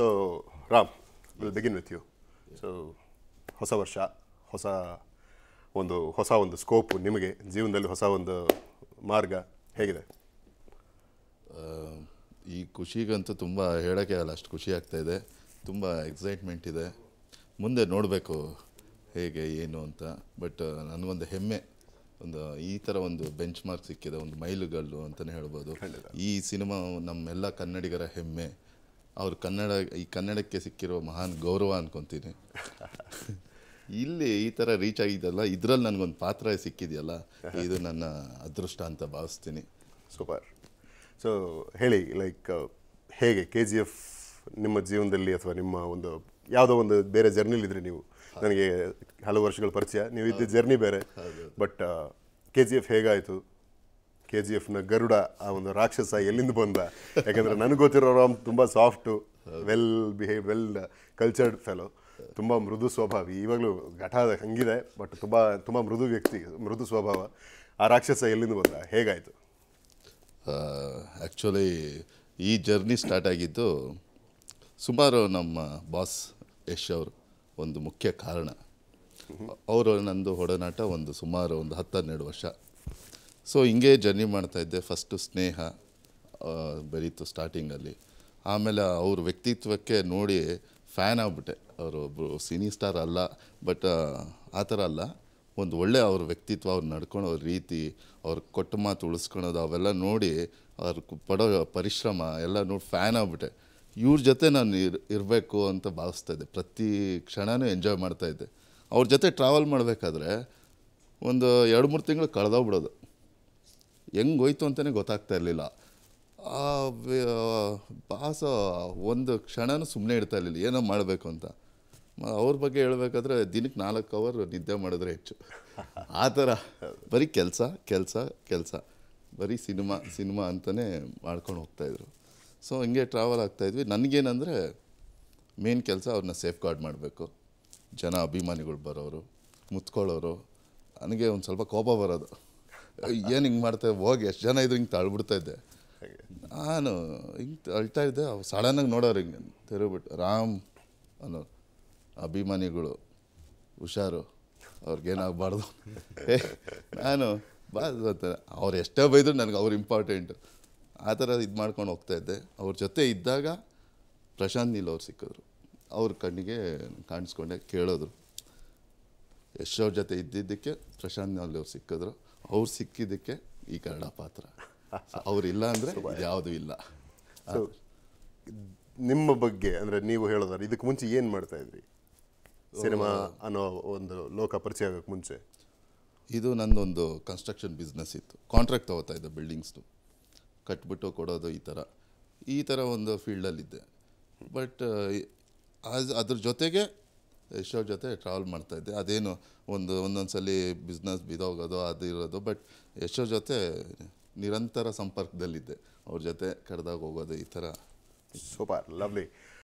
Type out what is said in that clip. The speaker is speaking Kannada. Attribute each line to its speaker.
Speaker 1: so Ram will begin with you so ಹೊಸ ವರ್ಷ ಹೊಸ ಒಂದು ಹೊಸ ಒಂದು ಸ್ಕೋಪ್ ನಿಮಗೆ ಜೀವನದಲ್ಲಿ ಹೊಸ ಒಂದು ಮಾರ್ಗ
Speaker 2: ಹೇಗಿದೆ ಈ ಖುಷಿಗಂತೂ ತುಂಬ ಹೇಳೋಕ್ಕೆ ಆಗಲ್ಲ ಅಷ್ಟು ಖುಷಿ ಆಗ್ತಾ ಇದೆ ತುಂಬ ಎಕ್ಸೈಟ್ಮೆಂಟ್ ಇದೆ ಮುಂದೆ ನೋಡಬೇಕು ಹೇಗೆ ಏನು ಅಂತ ಬಟ್ ನನಗೊಂದು ಹೆಮ್ಮೆ ಒಂದು ಈ ಥರ ಒಂದು ಬೆಂಚ್ ಮಾರ್ಕ್ ಸಿಕ್ಕಿದೆ ಒಂದು ಮೈಲುಗಲ್ಲು ಅಂತಲೇ ಹೇಳ್ಬೋದು ಈ ಸಿನಿಮಾ ನಮ್ಮೆಲ್ಲ ಕನ್ನಡಿಗರ ಹೆಮ್ಮೆ ಅವರು ಕನ್ನಡ ಈ ಕನ್ನಡಕ್ಕೆ ಸಿಕ್ಕಿರೋ ಮಹಾನ್ ಗೌರವ ಅಂದ್ಕೊತೀನಿ ಇಲ್ಲಿ ಈ ಥರ ರೀಚ್ ಆಗಿದ್ದಲ್ಲ ಇದರಲ್ಲಿ ನನಗೊಂದು ಪಾತ್ರ ಸಿಕ್ಕಿದೆಯಲ್ಲ ಇದು ನನ್ನ ಅದೃಷ್ಟ ಅಂತ ಭಾವಿಸ್ತೀನಿ ಸೂಪರ್ ಸೊ ಹೇಳಿ ಲೈಕ್ uh, ಹೇಗೆ ಕೆ ಜಿ ಎಫ್
Speaker 1: ನಿಮ್ಮ ಜೀವನದಲ್ಲಿ ಅಥವಾ ನಿಮ್ಮ ಒಂದು ಯಾವುದೋ ಒಂದು ಬೇರೆ ಜರ್ನಿಲಿದ್ರಿ ನೀವು ನನಗೆ ಹಲವು ವರ್ಷಗಳ ಪರಿಚಯ ನೀವು ಇದ್ದ ಜರ್ನಿ ಬೇರೆ ಬಟ್ ಕೆ ಜಿ ಎಫ್ ಹೇಗಾಯಿತು ಕೆ ಜಿ ಎಫ್ನ ಗರುಡ ಆ ಒಂದು ರಾಕ್ಷಸ ಎಲ್ಲಿಂದ ಬಂದ ಯಾಕಂದರೆ ನನಗೆ ಗೊತ್ತಿರೋ ರಾಮ್ ತುಂಬ soft well behave well cultured fellow ತುಂಬ ಮೃದು ಸ್ವಭಾವ ಇವಾಗಲೂ ಘಟ ಹಂಗಿದೆ ಬಟ್ ತುಂಬ ತುಂಬ ಮೃದು ವ್ಯಕ್ತಿ ಮೃದು ಸ್ವಭಾವ ಆ ರಾಕ್ಷಸ ಎಲ್ಲಿಂದ ಬಂದ ಹೇಗಾಯಿತು
Speaker 2: ಆ್ಯಕ್ಚುಲಿ ಈ ಜರ್ನಿ ಸ್ಟಾರ್ಟ್ ಆಗಿದ್ದು ಸುಮಾರು ನಮ್ಮ ಬಾಸ್ ಯಶ್ ಅವರು ಒಂದು ಮುಖ್ಯ ಕಾರಣ ಅವರು ನಂದು ಒಡನಾಟ ಒಂದು ಸುಮಾರು ಒಂದು ಹತ್ತು ಹನ್ನೆರಡು ವರ್ಷ ಸೊ ಹಿಂಗೆ ಜರ್ನಿ ಮಾಡ್ತಾಯಿದ್ದೆ ಫಸ್ಟು ಸ್ನೇಹ ಬರೀತು ಸ್ಟಾರ್ಟಿಂಗಲ್ಲಿ ಆಮೇಲೆ ಅವ್ರ ವ್ಯಕ್ತಿತ್ವಕ್ಕೆ ನೋಡಿ ಫ್ಯಾನ್ ಆಗ್ಬಿಟ್ಟೆ ಅವರು ಒಬ್ಬರು ಸಿನಿ ಸ್ಟಾರ್ ಅಲ್ಲ ಬಟ್ ಆ ಥರ ಅಲ್ಲ ಒಂದು ಒಳ್ಳೆ ಅವ್ರ ವ್ಯಕ್ತಿತ್ವ ಅವ್ರು ನಡ್ಕೊಳೋ ರೀತಿ ಅವ್ರು ಕೊಟ್ಟ ಮಾತು ಉಳಿಸ್ಕೊಳೋದು ಅವೆಲ್ಲ ನೋಡಿ ಅವ್ರ ಪಡೋ ಪರಿಶ್ರಮ ಎಲ್ಲ ನೋಡಿ ಫ್ಯಾನ್ ಆಗಿಬಿಟ್ಟೆ ಇವ್ರ ಜೊತೆ ನಾನು ಇರ್ ಇರಬೇಕು ಅಂತ ಭಾವಿಸ್ತಾ ಇದ್ದೆ ಪ್ರತಿ ಕ್ಷಣವೂ ಎಂಜಾಯ್ ಮಾಡ್ತಾಯಿದ್ದೆ ಅವ್ರ ಜೊತೆ ಟ್ರಾವೆಲ್ ಮಾಡಬೇಕಾದ್ರೆ ಒಂದು ಎರಡು ಮೂರು ತಿಂಗಳು ಕಳೆದೋಗ್ಬಿಡೋದು ಹೆಂಗೋಯ್ತು ಅಂತಲೇ ಗೊತ್ತಾಗ್ತಾ ಇರಲಿಲ್ಲ ಆ ಬಾಸ ಒಂದು ಕ್ಷಣನೂ ಸುಮ್ಮನೆ ಇಡ್ತಾ ಇರಲಿಲ್ಲ ಏನೋ ಮಾಡಬೇಕು ಅಂತ ಅವ್ರ ಬಗ್ಗೆ ಹೇಳಬೇಕಾದ್ರೆ ದಿನಕ್ಕೆ ನಾಲ್ಕು ಅವರ್ ನಿದ್ದೆ ಮಾಡಿದ್ರೆ ಹೆಚ್ಚು ಆ ಥರ ಬರೀ ಕೆಲಸ ಕೆಲಸ ಕೆಲಸ ಬರೀ ಸಿನಿಮಾ ಸಿನಿಮಾ ಅಂತಲೇ ಮಾಡ್ಕೊಂಡು ಹೋಗ್ತಾಯಿದ್ರು ಸೊ ಹಿಂಗೆ ಟ್ರಾವೆಲ್ ಆಗ್ತಾಯಿದ್ವಿ ನನಗೇನಂದರೆ ಮೇನ್ ಕೆಲಸ ಅವ್ರನ್ನ ಸೇಫ್ ಗಾರ್ಡ್ ಮಾಡಬೇಕು ಜನ ಅಭಿಮಾನಿಗಳು ಬರೋರು ಮುತ್ಕೊಳ್ಳೋರು ನನಗೆ ಒಂದು ಸ್ವಲ್ಪ ಕೋಪ ಬರೋದು ಏನು ಹಿಂಗೆ ಮಾಡ್ತಾ ಹೋಗಿ ಎಷ್ಟು ಜನ ಇದ್ರು ಹಿಂಗೆ ತಳ್ಬಿಡ್ತಾ ಇದ್ದೆ ನಾನು ಹಿಂಗೆ ಅಳ್ತಾ ಇದ್ದೆ ಅವ್ರು ಸಡನ್ನಾಗಿ ನೋಡೋರು ಹಿಂಗೆ ತಿರುಗ್ಬಿಟ್ಟು ರಾಮ್ ಅನ್ನೋ ಅಭಿಮಾನಿಗಳು ಹುಷಾರು ಅವ್ರಿಗೇನಾಗಬಾರ್ದು ನಾನು ಬಾ ಅವ್ರು ಎಷ್ಟೇ ಬೈದ್ರು ನನಗೆ ಅವ್ರು ಇಂಪಾರ್ಟೆಂಟ್ ಆ ಥರ ಇದು ಮಾಡ್ಕೊಂಡು ಹೋಗ್ತಾಯಿದ್ದೆ ಅವ್ರ ಜೊತೆ ಇದ್ದಾಗ ಪ್ರಶಾಂತ್ ನೀಲ್ ಅವ್ರು ಸಿಕ್ಕಿದ್ರು ಅವ್ರ ಕಣ್ಣಿಗೆ ಕಾಣಿಸ್ಕೊಂಡೆ ಕೇಳಿದ್ರು ಯಶ್ ಜೊತೆ ಇದ್ದಿದ್ದಕ್ಕೆ ಪ್ರಶಾಂತ್ ಅಲ್ಲಿ ಅವ್ರು ಸಿಕ್ಕಿದ್ರು ಅವ್ರು ಸಿಕ್ಕಿದ್ದಕ್ಕೆ ಈ ಕನ್ನಡ ಪಾತ್ರ ಅವರಿಲ್ಲ ಅಂದರೆ ಯಾವುದೂ ಇಲ್ಲ ನಿಮ್ಮ
Speaker 1: ಬಗ್ಗೆ ಅಂದರೆ ನೀವು ಹೇಳೋದಾದ್ರೆ ಇದಕ್ಕೆ ಮುಂಚೆ ಏನು ಮಾಡ್ತಾ ಇದ್ರಿ ಸಿನಿಮಾ ಅನ್ನೋ ಒಂದು ಲೋಕ
Speaker 2: ಪರಿಚಯ ಆಗೋಕ್ಕೆ ಮುಂಚೆ ಇದು ನನ್ನೊಂದು ಕನ್ಸ್ಟ್ರಕ್ಷನ್ ಬಿಸ್ನೆಸ್ ಇತ್ತು ಕಾಂಟ್ರಾಕ್ಟ್ ತೊಗೋತಾ ಇದ್ದೆ ಬಿಲ್ಡಿಂಗ್ಸ್ದು ಕಟ್ಬಿಟ್ಟು ಕೊಡೋದು ಈ ಥರ ಈ ಥರ ಒಂದು ಫೀಲ್ಡಲ್ಲಿದ್ದೆ ಬಟ್ ಅದ್ರ ಜೊತೆಗೆ ಎಷ್ಟೋ ಜೊತೆ ಟ್ರಾವೆಲ್ ಇದ್ದೆ ಅದೇನು ಒಂದು ಒಂದೊಂದು ಸಲ ಬಿಸ್ನೆಸ್ ಬಿದೋಗೋದು ಅದು ಇರೋದು ಬಟ್ ಎಷ್ಟೋ ಜೊತೆ ನಿರಂತರ ಸಂಪರ್ಕದಲ್ಲಿದ್ದೆ ಅವ್ರ ಜೊತೆ ಕಡ್ದಾಗ ಹೋಗೋದು ಈ ಥರ ಸೂಪರ್ ಲವ್ಲಿ